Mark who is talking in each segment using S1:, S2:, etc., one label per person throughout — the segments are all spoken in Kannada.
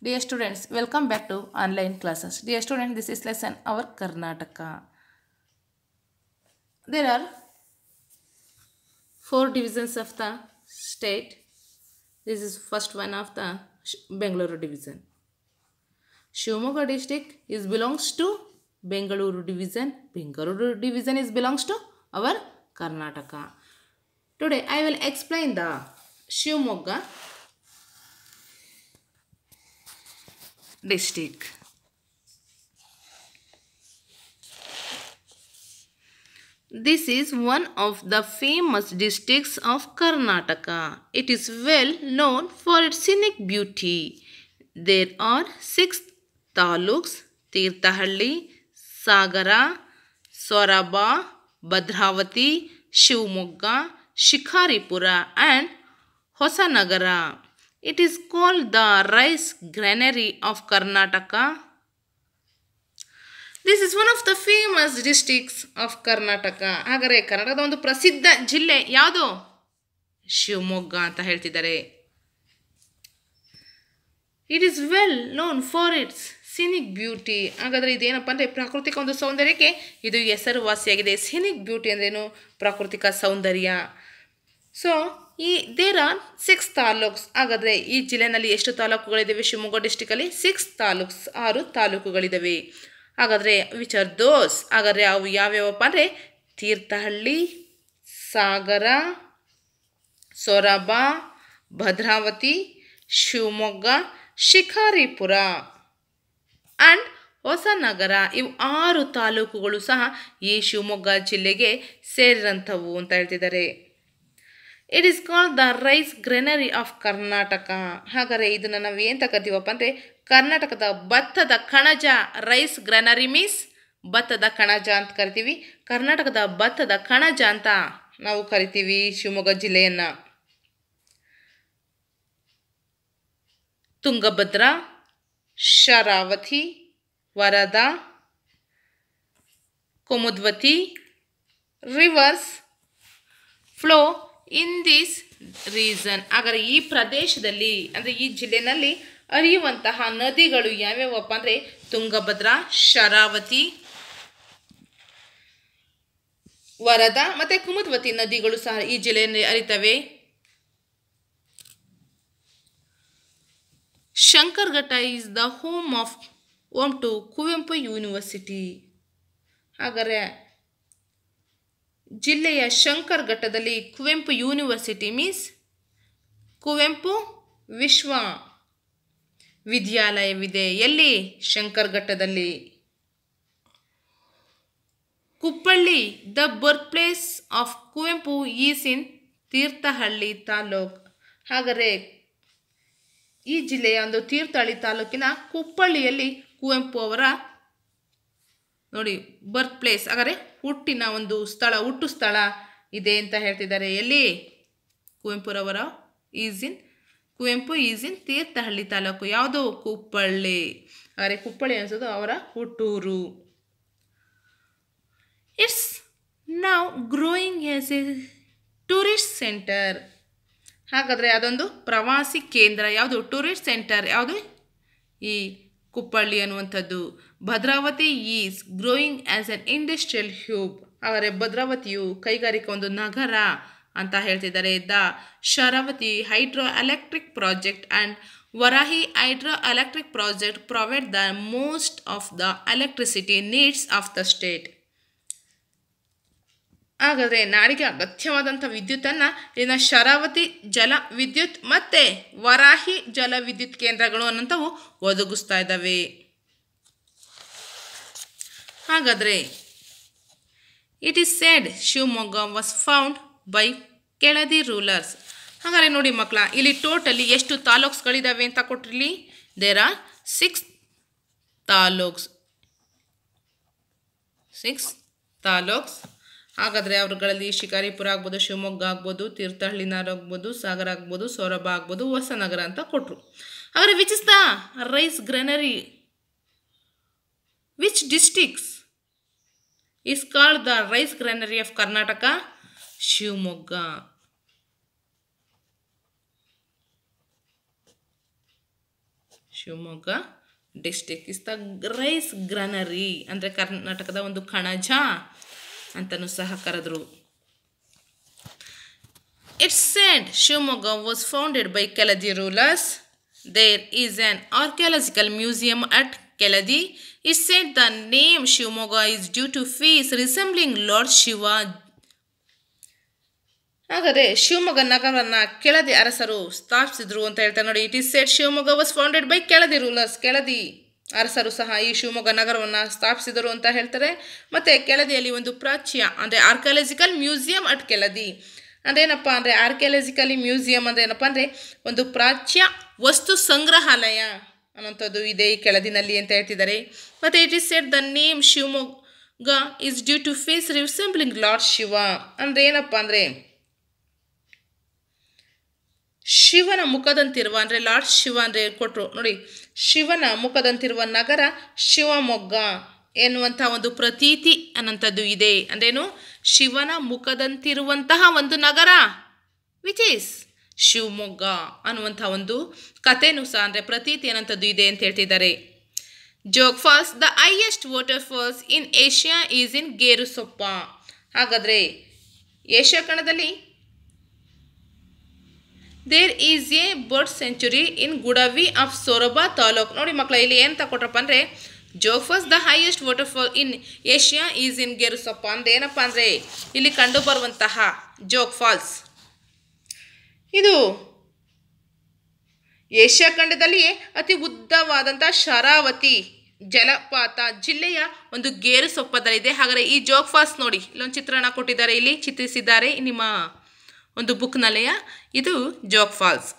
S1: Dear students, welcome back to online classes. Dear students, this is lesson our Karnataka. There are four divisions of the state. This is first one of the Bengaluru division. Shimoga district is belongs to Bengaluru division. Bengaluru division is belongs to our Karnataka. Today I will explain the Shimoga District. this is one of the famous districts of Karnataka. It is well known for its scenic beauty. There are six taluks, Tirthahalli, Sagara, Soraba, Badravati, Shivmugga, Shikaripura and Hosanagara. It is called the rice granary of Karnataka this is one of the famous districts of Karnataka ಹಾಗಾದರೆ ಕರ್ನಾಟಕದ ಒಂದು ಪ್ರಸಿದ್ಧ ಜಿಲ್ಲೆ ಯಾವುದು ಶಿವಮೊಗ್ಗ ಅಂತ ಹೇಳ್ತಿದ್ದಾರೆ it is well known for its scenic beauty ಹಾಗಾದರೆ ಇದೇನಪ್ಪ ಅಂದರೆ ಪ್ರಾಕೃತಿಕ ಒಂದು ಸೌಂದರ್ಯಕ್ಕೆ ಇದು ಹೆಸರುವಾಸಿಯಾಗಿದೆ ಸಿನಿಕ್ ಬ್ಯೂಟಿ ಅಂದ್ರೇನು ಪ್ರಾಕೃತಿಕ ಸೌಂದರ್ಯ ಸೊ ಈ ದೇರ್ ಆರ್ ಸಿಕ್ಸ್ ತಾಲೂಕ್ಸ್ ಹಾಗಾದರೆ ಈ ಜಿಲ್ಲೆನಲ್ಲಿ ಎಷ್ಟು ತಾಲೂಕುಗಳಿದ್ದಾವೆ ಶಿವಮೊಗ್ಗ ಡಿಸ್ಟಿಕಲ್ಲಿ ಸಿಕ್ಸ್ ತಾಲೂಕ್ಸ್ ಆರು ತಾಲೂಕುಗಳಿದ್ದಾವೆ ಹಾಗಾದರೆ ವಿಚ್ ಆರ್ ದೋಸ್ ಹಾಗಾದರೆ ಅವು ಯಾವ್ಯಾವಪ್ಪ ಅಂದರೆ ತೀರ್ಥಹಳ್ಳಿ ಸಾಗರ ಸೊರಬ ಭದ್ರಾವತಿ ಶಿವಮೊಗ್ಗ ಶಿಕಾರಿಪುರ ಆ್ಯಂಡ್ ಹೊಸನಗರ ಇವು ಆರು ತಾಲೂಕುಗಳು ಸಹ ಈ ಶಿವಮೊಗ್ಗ ಜಿಲ್ಲೆಗೆ ಸೇರಿದಂಥವು ಅಂತ ಹೇಳ್ತಿದ್ದಾರೆ it is called the rice granary of Karnataka ಹಾಗಾದರೆ ಇದನ್ನು ನಾವು ಏನು ತಗೋತೀವಪ್ಪ ಅಂದರೆ ಕರ್ನಾಟಕದ ಭತ್ತದ ಕಣಜ ರೈಸ್ ಗ್ರೆನರಿ ಮೀನ್ಸ್ ಭತ್ತದ ಕಣಜ ಅಂತ ಕರಿತೀವಿ ಕರ್ನಾಟಕದ ಭತ್ತದ ಕಣಜ ಅಂತ ನಾವು ಕರಿತೀವಿ ಶಿವಮೊಗ್ಗ ಜಿಲ್ಲೆಯನ್ನು Tungabhadra Sharavathi Varada Kumudvathi rivers flow in this region ಹಾಗಾದರೆ ಈ ಪ್ರದೇಶದಲ್ಲಿ ಅಂದರೆ ಈ ಜಿಲ್ಲೆಯಲ್ಲಿ ಹರಿಯುವಂತಹ ನದಿಗಳು ಯಾವ್ಯಾವಪ್ಪ ಅಂದರೆ ತುಂಗಭದ್ರಾ ಶರಾವತಿ ವರದ ಮತ್ತು ಕುಮದ್ವತಿ ನದಿಗಳು ಸಹ ಈ ಜಿಲ್ಲೆಯಲ್ಲಿ ಹರಿತವೆ Shankaraghatta is the home of home to Kuvempu university ಹಾಗರೆ ಜಿಲ್ಲೆಯ ಶಂಕರ್ ಘಟ್ಟದಲ್ಲಿ ಕುವೆಂಪು ಯೂನಿವರ್ಸಿಟಿ ಮೀನ್ಸ್ ಕುವೆಂಪು ವಿಶ್ವ ವಿದ್ಯಾಲಯವಿದೆ ಎಲ್ಲಿ ಶಂಕರ್ ಘಟ್ಟದಲ್ಲಿ Kuppalli the birth place of Kuvempu is in Thirthahalli taluk ಹಾಗರೆ ಈ ಜಿಲ್ಲೆಯ ಒಂದು ತೀರ್ಥಹಳ್ಳಿ ತಾಲೂಕಿನ ಕುಪ್ಪಳ್ಳಿಯಲ್ಲಿ ಕುವೆಂಪು ಅವರ ನೋಡಿ ಬರ್ತ್ ಪ್ಲೇಸ್ ಹಾಗಾದರೆ ಹುಟ್ಟಿನ ಒಂದು ಸ್ಥಳ ಹುಟ್ಟು ಸ್ಥಳ ಇದೆ ಅಂತ ಹೇಳ್ತಿದ್ದಾರೆ ಎಲ್ಲಿ ಕುವೆಂಪುರವರ is in Kuvempu is in Thirthahalli taluk ಯಾವುದು ಕುಪ್ಪಳ್ಳಿ ಆದರೆ ಕುಪ್ಪಳ್ಳಿ ಅನ್ನಿಸೋದು ಅವರ ಹುಟ್ಟೂರು it's now growing as a tourist centre ಹಾಗಾದರೆ ಅದೊಂದು ಪ್ರವಾಸಿ ಕೇಂದ್ರ ಯಾವುದು ಟೂರಿಸ್ಟ್ ಸೆಂಟರ್ ಯಾವುದು ಈ ಕುಪ್ಪಳ್ಳಿ ಅನ್ನುವಂಥದ್ದು Bhadravati is growing as an industrial hub ಆದರೆ ಭದ್ರಾವತಿಯು ಕೈಗಾರಿಕಾ ಒಂದು ನಗರ ಅಂತ ಹೇಳ್ತಿದ್ದಾರೆ the Sharavathi hydro electric project and Varahi hydro electric project provide the most of the electricity needs of the state ಹಾಗಾದರೆ ನಾಡಿಗೆ ಅಗತ್ಯವಾದಂಥ ವಿದ್ಯುತ್ತನ್ನು ಇನ್ನು ಶರಾವತಿ ಜಲ ವಿದ್ಯುತ್ ಮತ್ತು ವರಾಹಿ ಜಲ ವಿದ್ಯುತ್ ಕೇಂದ್ರಗಳು ಅನ್ನಂಥವು ಒದಗಿಸ್ತಾ ಇದ್ದಾವೆ ಹಾಗಾದರೆ it is said Shivamogga was found by Keladi rulers ಹಾಗಾದರೆ ನೋಡಿ ಮಕ್ಕಳ ಇಲ್ಲಿ ಟೋಟಲಿ ಎಷ್ಟು ತಾಲೂಕ್ಸ್ಗಳಿದ್ದಾವೆ ಅಂತ ಕೊಟ್ಟಿರಲಿ there are six taluks six taluks ಹಾಗಾದರೆ ಅವರುಗಳಲ್ಲಿ ಶಿಕಾರಿಪುರ ಆಗ್ಬೋದು ಶಿವಮೊಗ್ಗ ಆಗ್ಬೋದು ತೀರ್ಥಹಳ್ಳಿನಾರು ಆಗ್ಬೋದು ಸಾಗರ ಆಗ್ಬೋದು ಸೌರಭ ಆಗ್ಬೋದು ಹೊಸನಗರ ಅಂತ ಕೊಟ್ಟರು ಅವರ which is the rice granary which districts is called the rice granary of Karnataka Shivamogga Shivamogga district is the rice granary ಅಂದರೆ ಕರ್ನಾಟಕದ ಒಂದು ಕಣಜ ಅಂತಲೂ ಸಹ ಕರೆದರು it's said Shivamogga was founded by Keladi rulers there is an archaeological museum at Keladi is said the name Shivamogga is due to face resembling lord Shiva ಹಾಗಾದರೆ ಶಿವಮೊಗ್ಗ ನಗರವನ್ನು ಕೆಳದಿ ಅರಸರು ಸ್ಥಾಪಿಸಿದ್ರು ಅಂತ ಹೇಳ್ತಾರೆ ನೋಡಿ it is set Shivamogga was founded by Keladi rulers Keladi ಅರಸರು ಸಹ ಈ ಶಿವಮೊಗ್ಗ ನಗರವನ್ನು ಸ್ಥಾಪಿಸಿದರು ಅಂತ ಹೇಳ್ತಾರೆ ಮತ್ತು ಕೆಳದಿಯಲ್ಲಿ ಒಂದು ಪ್ರಾಚ್ಯ ಅಂದರೆ ಆರ್ಕಿಯಾಲಜಿಕಲ್ ಮ್ಯೂಸಿಯಂ ಅಟ್ ಕೆಳದಿ ಅದೇನಪ್ಪ ಅಂದರೆ ಆರ್ಕಿಯಾಲಜಿಕಲಿ ಮ್ಯೂಸಿಯಂ ಅಂದರೆ ಏನಪ್ಪ ಅಂದರೆ ಒಂದು ಪ್ರಾಚ್ಯ ವಸ್ತು ಸಂಗ್ರಹಾಲಯ ಅನ್ನೋಂಥದ್ದು ಇದೆ ಈ ಕೆಳದಿನಲ್ಲಿ ಅಂತ ಹೇಳ್ತಿದ್ದಾರೆ ಮತ್ತು it is said the name Shivamogga is due to face resembling lord Shiva ಅಂದರೆ ಏನಪ್ಪ ಅಂದರೆ ಶಿವನ ಮುಖದಂತಿರುವ ಅಂದರೆ ಲಾರ್ಡ್ ಶಿವ ಅಂದರೆ ಕೊಟ್ಟರು ನೋಡಿ ಶಿವನ ಮುಖದಂತಿರುವ ನಗರ ಶಿವಮೊಗ್ಗ ಎನ್ನುವಂಥ ಒಂದು ಪ್ರತೀತಿ ಅನ್ನಂಥದ್ದು ಇದೆ ಅಂದ್ರೇನು ಶಿವನ ಮುಖದಂತಿರುವಂತಹ ಒಂದು ನಗರ ವಿಚ್ ಈಸ್ ಶಿವಮೊಗ್ಗ ಅನ್ನುವಂಥ ಒಂದು ಕಥೆನು ಸಹ ಅಂದರೆ ಪ್ರತೀತಿ ಅನ್ನೋಂಥದ್ದು ಇದೆ ಅಂತ ಹೇಳ್ತಿದ್ದಾರೆ Jog falls the highest waterfalls in Asia is in Gerusoppa ಹಾಗಾದರೆ ಏಷ್ಯಾ ಕಣದಲ್ಲಿ there is a bird sanctuary in Gudavi of Soraba taluk ನೋಡಿ ಮಕ್ಕಳ ಇಲ್ಲಿ ಏನು ತಗೊಟ್ರಪ್ಪ ಅಂದರೆ Jog falls the highest waterfall in Asia is in Gerusoppa ಅಂದ್ರೆ ಏನಪ್ಪ ಅಂದರೆ ಇಲ್ಲಿ ಕಂಡು ಬರುವಂತಹ ಜೋಗ್ ಫಾಲ್ಸ್ ಇದು ಏಷ್ಯಾ ಖಂಡದಲ್ಲಿಯೇ ಅತಿ ಉದ್ದವಾದಂಥ ಶರಾವತಿ ಜಲಪಾತ ಜಿಲ್ಲೆಯ ಒಂದು ಗೇರು ಸೊಪ್ಪದಲ್ಲಿದೆ ಹಾಗಾದರೆ ಈ ಜೋಗ್ ಫಾಲ್ಸ್ ನೋಡಿ ಇಲ್ಲೊಂದು ಚಿತ್ರಣ ಕೊಟ್ಟಿದ್ದಾರೆ ಇಲ್ಲಿ ಚಿತ್ರಿಸಿದ್ದಾರೆ ನಿಮ್ಮ ಒಂದು ಬುಕ್ ಇದು ಜೋಗ್ ಫಾಲ್ಸ್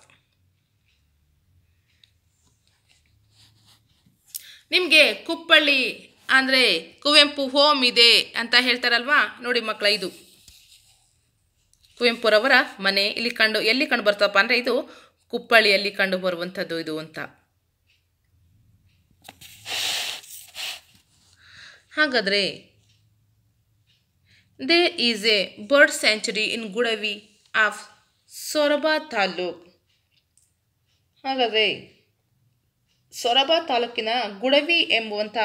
S1: ನಿಮಗೆ ಕುಪ್ಪಳ್ಳಿ ಅಂದರೆ ಕುವೆಂಪು ಹೋಮ್ ಇದೆ ಅಂತ ಹೇಳ್ತಾರಲ್ವಾ ನೋಡಿ ಮಕ್ಕಳ ಇದು ಕುವೆಂಪುರವರ ಮನೆ ಇಲ್ಲಿ ಕಂಡು ಎಲ್ಲಿ ಕಂಡು ಬರ್ತಪ್ಪ ಅಂದರೆ ಇದು ಕುಪ್ಪಳ್ಳಿಯಲ್ಲಿ ಕಂಡು ಬರುವಂಥದ್ದು ಇದು ಅಂತ ಹಾಗಾದರೆ there is a bird sanctuary in Gudavi of Soraba taluk ಹಾಗಾದರೆ ಸೊರಬ ತಾಲೂಕಿನ ಗುಡವಿ ಎಂಬುವಂಥ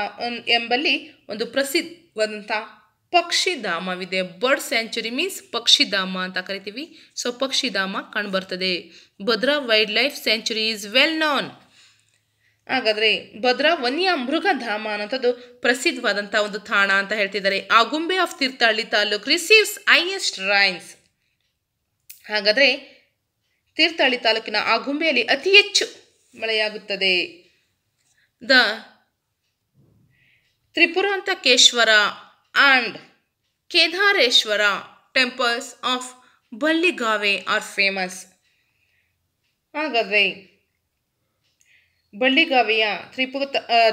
S1: ಎಂಬಲ್ಲಿ ಒಂದು ಪ್ರಸಿದ್ಧವಾದಂಥ ಪಕ್ಷಿಧಾಮವಿದೆ ಬರ್ಡ್ ಸ್ಯಾಂಚುರಿ ಮೀನ್ಸ್ ಪಕ್ಷಿಧಾಮ ಅಂತ ಕರಿತೀವಿ ಸೊ ಪಕ್ಷಿಧಾಮ ಕಂಡುಬರ್ತದೆ Bhadra wildlife sanctuary is well known ಹಾಗಾದರೆ ಭದ್ರಾ ವನ್ಯ ಮೃಗಧಾಮ ಅನ್ನೋಂಥದ್ದು ಪ್ರಸಿದ್ಧವಾದಂಥ ಒಂದು ತಾಣ ಅಂತ ಹೇಳ್ತಿದ್ದಾರೆ Agumbe of Thirthahalli taluk receives highest rains ಹಾಗಾದರೆ ತೀರ್ಥಹಳ್ಳಿ ತಾಲೂಕಿನ ಆಗುಂಬೆಯಲ್ಲಿ ಅತಿ ಹೆಚ್ಚು ಮಳೆಯಾಗುತ್ತದೆ the Tripurantakeshwara and Kedareshwara temples of Balligave are famous ಹಾಗಾದರೆ ಬಳ್ಳಿಗಾವೆಯ ತ್ರಿಪುರ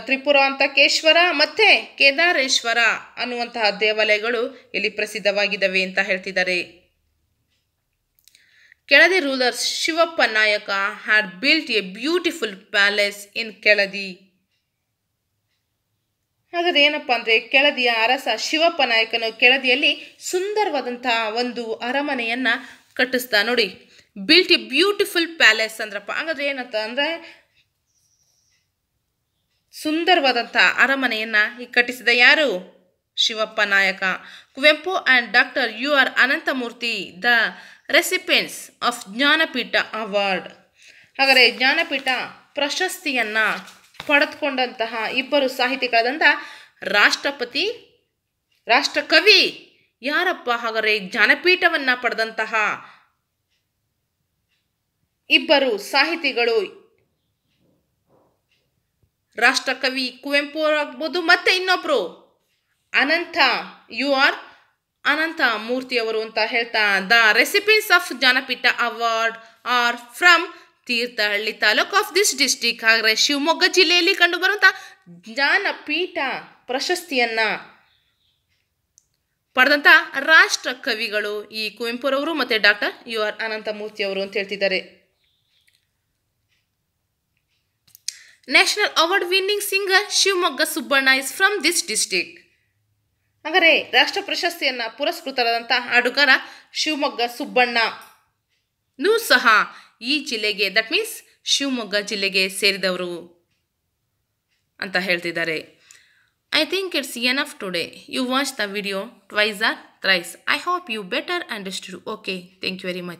S1: ತ್ರಿಪುರಾಂತಕೇಶ್ವರ ಮತ್ತು ಕೇದಾರೇಶ್ವರ ಅನ್ನುವಂತಹ ದೇವಾಲಯಗಳು ಇಲ್ಲಿ ಪ್ರಸಿದ್ಧವಾಗಿದ್ದಾವೆ ಅಂತ ಹೇಳ್ತಿದ್ದಾರೆ Keladi rulers Shivappa Nayaka had built a beautiful palace in Keladi ಹಾಗಾದ್ರೆ ಏನಪ್ಪ ಅಂದರೆ ಕೆಳದಿಯ ಅರಸ ಶಿವಪ್ಪ ನಾಯಕನು ಕೆಳದಿಯಲ್ಲಿ ಸುಂದರವಾದಂತಹ ಒಂದು ಅರಮನೆಯನ್ನು ಕಟ್ಟಿಸ್ತಾ ನೋಡಿ ಬಿಲ್ಟ್ ಎ ಬ್ಯೂಟಿಫುಲ್ ಪ್ಯಾಲೇಸ್ ಅಂದ್ರಪ್ಪ ಹಾಗಾದ್ರೆ ಏನಂತ ಅಂದರೆ ಸುಂದರವಾದಂಥ ಅರಮನೆಯನ್ನು ಈ ಕಟ್ಟಿಸಿದ ಯಾರು Shivappa Nayaka Kuvempu and doctor U R Ananthamurthy the recipients of Jnanpith award ಹಾಗಾದರೆ ಜ್ಞಾನಪೀಠ ಪ್ರಶಸ್ತಿಯನ್ನು ಪಡೆದುಕೊಂಡಂತಹ ಇಬ್ಬರು ಸಾಹಿತಿಗಳಾದಂಥ ರಾಷ್ಟ್ರಪತಿ ರಾಷ್ಟ್ರಕವಿ ಯಾರಪ್ಪ ಹಾಗಾದರೆ ಜ್ಞಾನಪೀಠವನ್ನು ಪಡೆದಂತಹ ಇಬ್ಬರು ಸಾಹಿತಿಗಳು ರಾಷ್ಟ್ರಕವಿ ಕುವೆಂಪು ಆಗ್ಬೋದು ಮತ್ತೆ ಇನ್ನೊಬ್ಬರು ಅನಂತ ಯು ಆರ್ ಅನಂತ ಮೂರ್ತಿಯವರು ಅಂತ ಹೇಳ್ತಾ the recipes of Jnanpith award are from Thirthahalli taluk of this district ಹಾಗೆ ಶಿವಮೊಗ್ಗ ಜಿಲ್ಲೆಯಲ್ಲಿ ಕಂಡುಬರುವಂಥ ಜ್ಞಾನಪೀಠ ಪ್ರಶಸ್ತಿಯನ್ನ ಪಡೆದಂಥ ರಾಷ್ಟ್ರ ಕವಿಗಳು ಈ ಕುವೆಂಪುರವರು ಮತ್ತು ಡಾಕ್ಟರ್ ಯು ಆರ್ ಅನಂತಮೂರ್ತಿಯವರು ಅಂತ ಹೇಳ್ತಿದ್ದಾರೆ national award winning singer Shivamogga Subbanna is from this district ಹಾಗಾದರೆ ರಾಷ್ಟ್ರ ಪ್ರಶಸ್ತಿಯನ್ನು ಪುರಸ್ಕೃತರಾದಂಥ ಹಾಡುಗಾರ ಶಿವಮೊಗ್ಗ ಸುಬ್ಬಣ್ಣನೂ ಸಹ ಈ ಜಿಲ್ಲೆಗೆ ದಟ್ ಮೀನ್ಸ್ ಶಿವಮೊಗ್ಗ ಜಿಲ್ಲೆಗೆ ಸೇರಿದವರು ಅಂತ ಹೇಳ್ತಿದ್ದಾರೆ I think it's enough today you watch the video twice or thrice I hope you better understood okay thank you very much